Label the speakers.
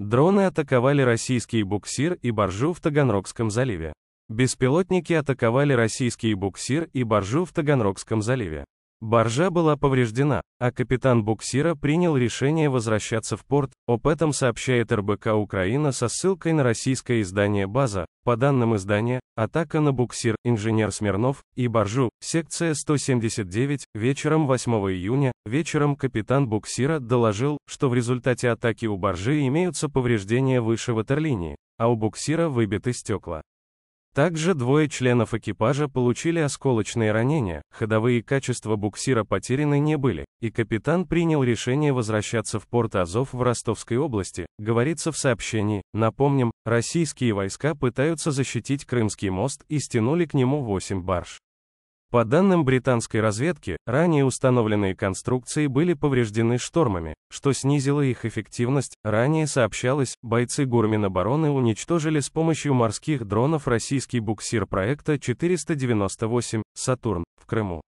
Speaker 1: Дроны атаковали российский буксир и баржу в Таганрогском заливе. Беспилотники атаковали российский буксир и баржу в Таганрогском заливе. Баржа была повреждена, а капитан буксира принял решение возвращаться в порт, об этом сообщает РБК Украина со ссылкой на российское издание «База», по данным издания, атака на буксир «Инженер Смирнов» и «Боржу», секция 179, вечером 8 июня, вечером капитан буксира доложил, что в результате атаки у «Боржи» имеются повреждения выше ватерлинии, а у буксира выбиты стекла. Также двое членов экипажа получили осколочные ранения, ходовые качества буксира потеряны не были, и капитан принял решение возвращаться в порт Азов в Ростовской области, говорится в сообщении. Напомним, российские войска пытаются защитить Крымский мост и стянули к нему 8 барж. По данным британской разведки, ранее установленные конструкции были повреждены штормами, что снизило их эффективность. Ранее сообщалось, бойцы Гурминобороны уничтожили с помощью морских дронов российский буксир проекта 498 «Сатурн» в Крыму.